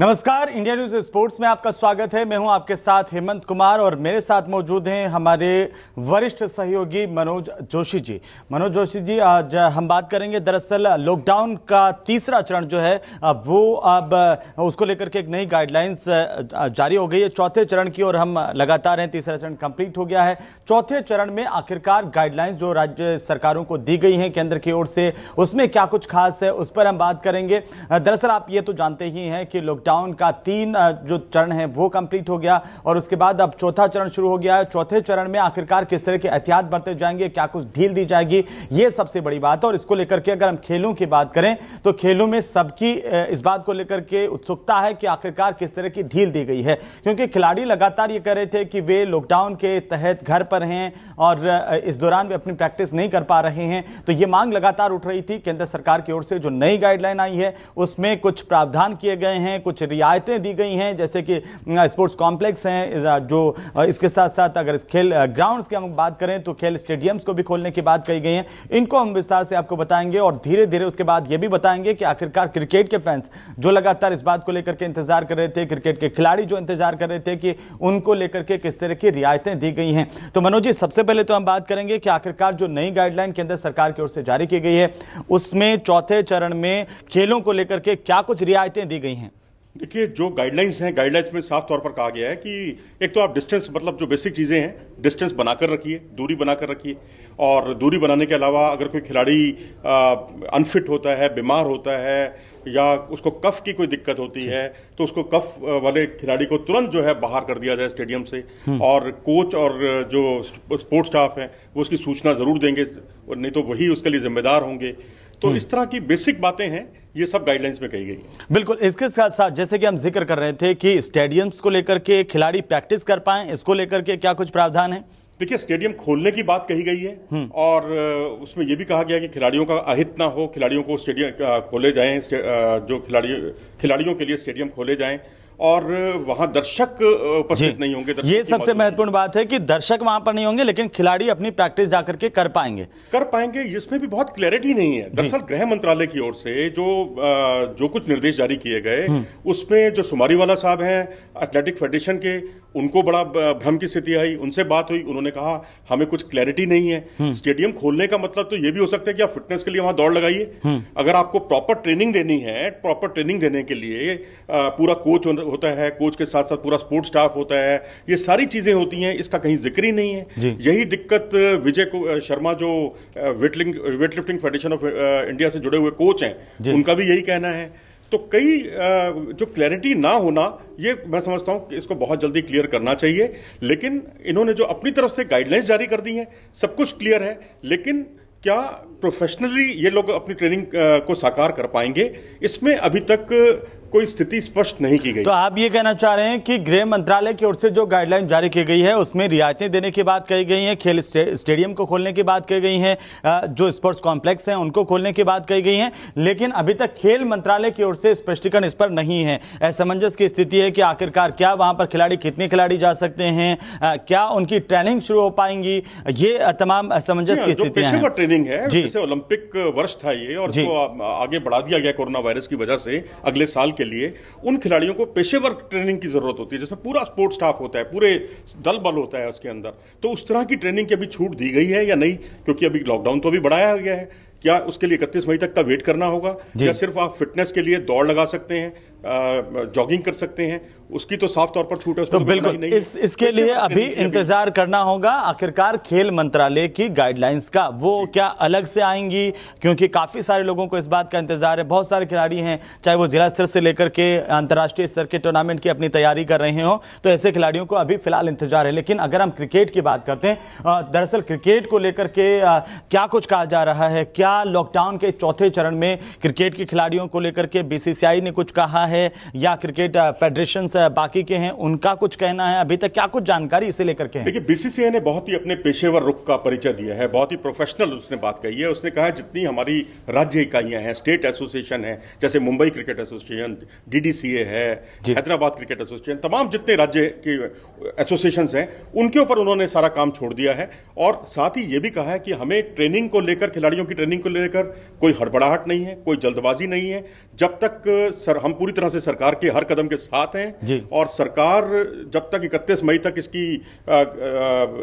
नमस्कार India news sports में आपका स्वागत है मैं हूं आपके साथ हेमंत कुमार और मेरे साथ मौजूद हैं हमारे वरिष्ठ सहयोगी मनोज जोशी जी मनोज जोशी जी आज हम बात करेंगे दरअसल लॉकडाउन का तीसरा चरण जो है वो अब उसको लेकर के एक नई गाइडलाइंस जारी हो गई है चौथे चरण की और हम लगातार हैं तीसरा चरण कंप्लीट हो गया है चौथे चरण में आखिरकार गाइडलाइंस जो राज्य सरकारों को दी गई हैं केंद्र की ओर से उसमें क्या कुछ खास है उस पर हम बात करेंगे दरअसल आप ये तो जानते ही हैं कि लॉकडाउन डाउन का तीन जो चरण है वो कंप्लीट हो गया और उसके बाद अब चौथा चरण शुरू हो गया है चौथे चरण में आखिरकार किस तरह के एहतियात बरते जाएंगे क्या कुछ ढील दी जाएगी ये सबसे बड़ी बात है और इसको लेकर के अगर हम खेलों की बात करें तो खेलों में सबकी इस बात को लेकर के उत्सुकता है कि आखिरकार किस तरह की ढील दी गई है क्योंकि खिलाड़ी लगातार ये कह रहे थे कि वे लॉकडाउन के तहत घर पर हैं और इस दौरान वे अपनी प्रैक्टिस नहीं कर पा रहे हैं तो ये मांग लगातार उठ रही थी केंद्र सरकार की ओर से जो नई गाइडलाइन आई है उसमें कुछ प्रावधान किए गए हैं कुछ कुछ रियायतें दी गई हैं जैसे कि स्पोर्ट्स कॉम्प्लेक्स हैं जो इसके साथ साथ अगर खेल ग्राउंड्स की हम बात करें तो खेल स्टेडियम्स को भी खोलने की बात कही गई है इनको हम विस्तार से आपको बताएंगे और धीरे धीरे उसके बाद यह भी बताएंगे कि आखिरकार क्रिकेट के फैंस जो लगातार इस बात को लेकर के इंतजार कर रहे थे क्रिकेट के खिलाड़ी जो इंतजार कर रहे थे कि उनको लेकर के किस तरह की रियायतें दी गई हैं तो मनोज जी सबसे पहले तो हम बात करेंगे कि आखिरकार जो नई गाइडलाइन केंद्र सरकार की ओर से जारी की गई है उसमें चौथे चरण में खेलों को लेकर के क्या कुछ रियायतें दी गई हैं देखिए जो गाइडलाइंस हैं गाइडलाइंस में साफ तौर पर कहा गया है कि एक तो आप डिस्टेंस मतलब जो बेसिक चीज़ें हैं डिस्टेंस बनाकर रखिए दूरी बनाकर रखिए और दूरी बनाने के अलावा अगर कोई खिलाड़ी अनफिट होता है बीमार होता है या उसको कफ की कोई दिक्कत होती है तो उसको कफ वाले खिलाड़ी को तुरंत जो है बाहर कर दिया जाए स्टेडियम से हम्म। और कोच और जो स्पोर्ट्स स्टाफ हैं वो उसकी सूचना ज़रूर देंगे नहीं तो वही उसके लिए जिम्मेदार होंगे तो हम्म। इस तरह की बेसिक बातें हैं ये सब गाइडलाइंस में कही गई बिल्कुल इसके साथ साथ जैसे कि हम जिक्र कर रहे थे कि स्टेडियम्स को लेकर के खिलाड़ी प्रैक्टिस कर पाए इसको लेकर के क्या कुछ प्रावधान है देखिए स्टेडियम खोलने की बात कही गई है हम्म। और उसमें यह भी कहा गया कि खिलाड़ियों का अहित ना हो खिलाड़ियों को स्टेडियम खोले जाएं जो खिलाड़ी खिलाड़ियों के लिए स्टेडियम खोले जाएं और वहां दर्शक उपस्थित नहीं होंगे ये सबसे महत्वपूर्ण बात है कि दर्शक वहां पर नहीं होंगे लेकिन खिलाड़ी अपनी प्रैक्टिस जाकर के कर पाएंगे कर पाएंगे इसमें भी बहुत क्लैरिटी नहीं है दरअसल गृह मंत्रालय की ओर से जो जो कुछ निर्देश जारी किए गए हम्म। उसमें जो सुमारीवाला साहब हैं एथलेटिक फेडरेशन के उनको बड़ा भ्रम की स्थिति आई उनसे बात हुई उन्होंने कहा हमें कुछ क्लैरिटी नहीं है हम्म। स्टेडियम खोलने का मतलब तो ये भी हो सकता है कि आप फिटनेस के लिए वहां दौड़ लगाइए हम्म। अगर आपको प्रॉपर ट्रेनिंग देनी है प्रॉपर ट्रेनिंग देने के लिए पूरा कोच होता है कोच के साथ साथ पूरा स्पोर्ट्स स्टाफ होता है ये सारी चीज़ें होती हैं इसका कहीं जिक्र ही नहीं है यही दिक्कत विजय शर्मा जो वेटलिंग वेटलिफ्टिंग फेडरेशन ऑफ इंडिया से जुड़े हुए कोच हैं उनका भी यही कहना है तो कई जो क्लैरिटी ना होना ये मैं समझता हूँ कि इसको बहुत जल्दी क्लियर करना चाहिए लेकिन इन्होंने जो अपनी तरफ से गाइडलाइंस जारी कर दी हैं सब कुछ क्लियर है लेकिन क्या प्रोफेशनली ये लोग अपनी ट्रेनिंग को साकार कर पाएंगे इसमें अभी तक कोई स्थिति स्पष्ट नहीं की गई तो आप ये कहना चाह रहे हैं कि गृह मंत्रालय की ओर से जो गाइडलाइन जारी की गई है उसमें रियायतें देने की बात कही गई है खेल स्टेडियम को खोलने की बात कही गई है जो स्पोर्ट्स कॉम्प्लेक्स हैं उनको खोलने की बात कही गई है लेकिन अभी तक खेल मंत्रालय की ओर से स्पष्टीकरण इस पर नहीं है असमंजस की स्थिति है कि आखिरकार क्या वहां पर खिलाड़ी कितने खिलाड़ी जा सकते हैं क्या उनकी ट्रेनिंग शुरू हो पाएंगी ये तमाम असमंजस की हाँ, स्थिति है ट्रेनिंग है ओलंपिक वर्ष था ये और तो, आगे बढ़ा दिया गया कोरोना वायरस की वजह से अगले साल के लिए उन खिलाड़ियों को पेशेवर ट्रेनिंग की ज़रूरत होती है जिसमें पूरा स्पोर्ट्स स्टाफ होता है पूरे दल बल होता है उसके अंदर तो उस तरह की ट्रेनिंग की अभी छूट दी गई है या नहीं क्योंकि अभी लॉकडाउन तो अभी बढ़ाया गया है क्या उसके लिए इकतीस मई तक का वेट करना होगा या सिर्फ आप फिटनेस के लिए दौड़ लगा सकते हैं जॉगिंग कर सकते हैं उसकी तो साफ तौर पर छूट है तो बिल्कुल नहीं इस, इसके लिए अभी इंतजार करना होगा आखिरकार खेल मंत्रालय की गाइडलाइंस का वो क्या अलग से आएंगी क्योंकि काफी सारे लोगों को इस बात का इंतजार है बहुत सारे खिलाड़ी हैं चाहे वो जिला स्तर से लेकर के अंतर्राष्ट्रीय स्तर के टूर्नामेंट की अपनी तैयारी कर रहे हो तो ऐसे खिलाड़ियों को अभी फिलहाल इंतजार है लेकिन अगर हम क्रिकेट की बात करते हैं दरअसल क्रिकेट को लेकर के क्या कुछ कहा जा रहा है क्या लॉकडाउन के चौथे चरण में क्रिकेट के खिलाड़ियों को लेकर के बीसीसीआई ने कुछ कहा है है या क्रिकेट फेडरेशन बाकी के हैं उनका कुछ कहना है अभी तक क्या कुछ जानकारी इसे लेकर के देखिए बीसीसीआई ने बहुत ही अपने पेशेवर रुख का परिचय दिया है बहुत ही प्रोफेशनल उसने बात कही है उसने कहा जितनी हमारी राज्य इकाइयां हैं स्टेट एसोसिएशन है जैसे मुंबई क्रिकेट एसोसिएशन डीडीसीए है हैदराबाद क्रिकेट एसोसिएशन तमाम जितने राज्य के एसोसिएशन हैं उनके ऊपर उन्होंने सारा काम छोड़ दिया है और साथ ही यह भी कहा है कि हमें ट्रेनिंग को लेकर खिलाड़ियों की ट्रेनिंग को लेकर कोई हड़बड़ाहट नहीं है कोई जल्दबाजी नहीं है जब तक सर हम पूरी तरह तरह से सरकार के हर कदम के साथ हैं और सरकार जब तक इकतीस मई तक इसकी आ, आ,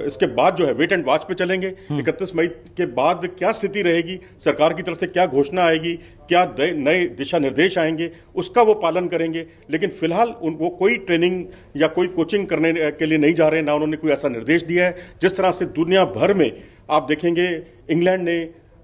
इसके बाद जो है वेट एंड वॉच पे चलेंगे हम्म। इकतीस मई के बाद क्या स्थिति रहेगी सरकार की तरफ से क्या घोषणा आएगी क्या नए दिशा निर्देश आएंगे उसका वो पालन करेंगे लेकिन फिलहाल उन वो कोई ट्रेनिंग या कोई कोचिंग करने के लिए नहीं जा रहे ना उन्होंने कोई ऐसा निर्देश दिया है जिस तरह से दुनिया भर में आप देखेंगे इंग्लैंड ने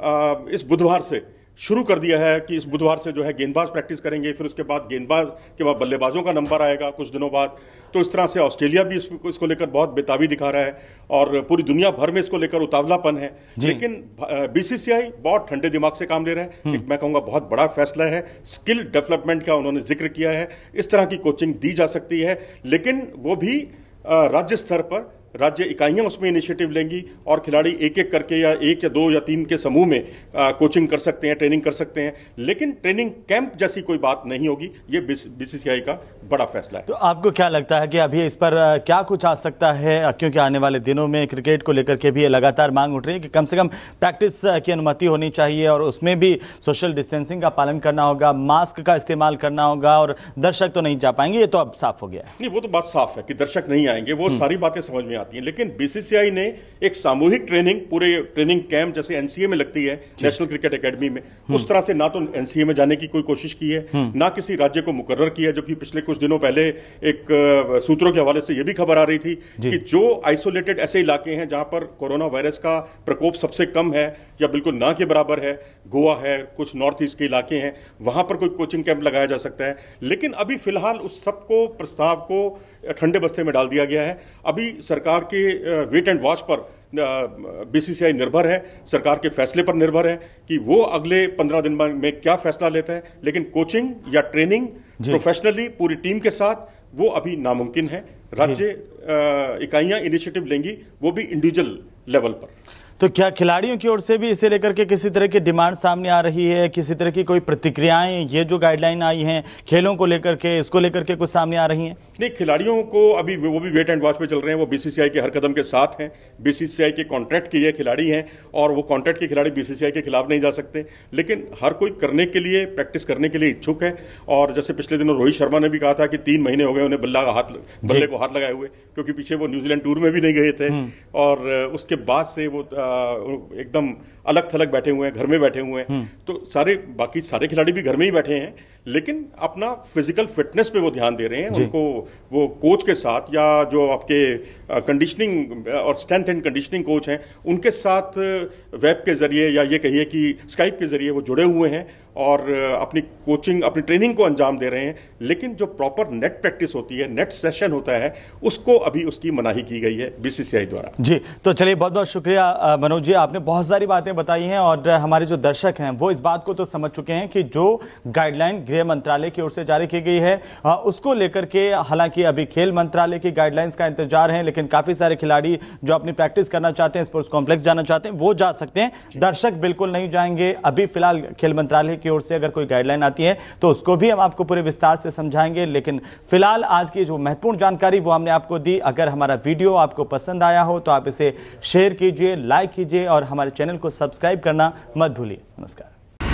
आ, इस बुधवार से शुरू कर दिया है कि इस बुधवार से जो है गेंदबाज प्रैक्टिस करेंगे फिर उसके बाद गेंदबाज के बाद बल्लेबाजों का नंबर आएगा कुछ दिनों बाद तो इस तरह से ऑस्ट्रेलिया भी इसको, इसको लेकर बहुत बेताबी दिखा रहा है और पूरी दुनिया भर में इसको लेकर उतावलापन है लेकिन बीसीसीआई बहुत ठंडे दिमाग से काम ले रहा है हम्म। एक मैं कहूँगा बहुत बड़ा फैसला है स्किल डेवलपमेंट का उन्होंने जिक्र किया है इस तरह की कोचिंग दी जा सकती है लेकिन वो भी राज्य स्तर पर राज्य इकाइयां उसमें इनिशिएटिव लेंगी और खिलाड़ी एक एक करके या एक या दो या तीन के समूह में आ, कोचिंग कर सकते हैं ट्रेनिंग कर सकते हैं लेकिन ट्रेनिंग कैंप जैसी कोई बात नहीं होगी ये बीसीसीआई का बड़ा फैसला है तो आपको क्या लगता है कि अभी इस पर क्या कुछ आ सकता है क्योंकि आने वाले दिनों में क्रिकेट को लेकर के भी लगातार मांग उठ रही है कि कम से कम प्रैक्टिस की अनुमति होनी चाहिए और उसमें भी सोशल डिस्टेंसिंग का पालन करना होगा मास्क का इस्तेमाल करना होगा और दर्शक तो नहीं जा पाएंगे ये तो अब साफ हो गया है नहीं वो तो बात साफ है कि दर्शक नहीं आएंगे वो हम्म। सारी बातें समझ में आती हैं लेकिन बीसीसीआई ने एक सामूहिक ट्रेनिंग पूरे ट्रेनिंग कैंप जैसे एनसीए में लगती है नेशनल क्रिकेट एकेडमी में हम्म। उस तरह से ना तो एनसीए में जाने की कोई कोशिश की है हम्म। ना किसी राज्य को मुकर्र किया जबकि पिछले कुछ दिनों पहले एक सूत्रों के हवाले से यह भी खबर आ रही थी कि जो आइसोलेटेड ऐसे इलाके हैं जहां पर कोरोना वायरस का प्रकोप सबसे कम है या बिल्कुल ना के बराबर है गोवा है कुछ नॉर्थ ईस्ट के इलाके हैं वहां पर कोई कोचिंग कैंप लगाया जा सकता है लेकिन अभी फिलहाल उस सबको प्रस्ताव को ठंडे बस्ते में डाल दिया गया है अभी सरकार के वेट एंड वॉच पर बीसीसीआई निर्भर है सरकार के फैसले पर निर्भर है कि वो अगले पंद्रह दिन में क्या फैसला लेता है लेकिन कोचिंग या ट्रेनिंग प्रोफेशनली पूरी टीम के साथ वो अभी नामुमकिन है राज्य इकाइयां इनिशिएटिव लेंगी वो भी इंडिविजुअल लेवल पर तो क्या खिलाड़ियों की ओर से भी इसे लेकर के किसी तरह की डिमांड सामने आ रही है किसी तरह की कोई प्रतिक्रियाएं ये जो गाइडलाइन आई हैं खेलों को लेकर के इसको लेकर के कुछ सामने आ रही हैं नहीं खिलाड़ियों को अभी वो भी वेट एंड वॉच पे चल रहे हैं वो बीसीसीआई के हर कदम के साथ हैं बीसीसीआई के कॉन्ट्रैक्ट के ये खिलाड़ी हैं और वो कॉन्ट्रैक्ट के खिलाड़ी बीसीसीआई के खिलाफ नहीं जा सकते लेकिन हर कोई करने के लिए प्रैक्टिस करने के लिए इच्छुक है और जैसे पिछले दिनों रोहित शर्मा ने भी कहा था कि तीन महीने हो गए उन्हें बल्ला का हाथ बल्ले को हाथ लगाए हुए क्योंकि पीछे वो न्यूजीलैंड टूर में भी नहीं गए थे हम्म। और उसके बाद से वो एकदम अलग थलग बैठे हुए हैं घर में बैठे हुए हैं हम्म। तो सारे बाकी सारे खिलाड़ी भी घर में ही बैठे हैं लेकिन अपना फिजिकल फिटनेस पे वो ध्यान दे रहे हैं उनको वो कोच के साथ या जो आपके कंडीशनिंग और स्ट्रेंथ एंड कंडीशनिंग कोच हैं उनके साथ वेब के जरिए या ये कहिए कि स्काइप के जरिए वो जुड़े हुए हैं और अपनी कोचिंग अपनी ट्रेनिंग को अंजाम दे रहे हैं लेकिन जो प्रॉपर नेट प्रैक्टिस होती है नेट सेशन होता है उसको अभी उसकी मनाही की गई है बीसीसीआई द्वारा जी तो चलिए बहुत बहुत शुक्रिया मनोज जी आपने बहुत सारी बातें बताई हैं और हमारे जो दर्शक हैं वो इस बात को तो समझ चुके हैं कि जो गाइडलाइन गृह मंत्रालय की ओर से जारी की गई है उसको लेकर के हालांकि अभी खेल मंत्रालय की गाइडलाइंस का इंतजार है लेकिन काफी सारे खिलाड़ी जो अपनी प्रैक्टिस करना चाहते हैं स्पोर्ट्स कॉम्प्लेक्स जाना चाहते हैं वो जा सकते हैं दर्शक बिल्कुल नहीं जाएंगे अभी फिलहाल खेल मंत्रालय की की ओर से अगर कोई गाइडलाइन आती है तो उसको भी हम आपको पूरे विस्तार से समझाएंगे लेकिन फिलहाल आज की जो महत्वपूर्ण जानकारी वो हमने आपको दी अगर हमारा वीडियो आपको पसंद आया हो तो आप इसे शेयर कीजिए लाइक कीजिए और हमारे चैनल को सब्सक्राइब करना मत भूलिए नमस्कार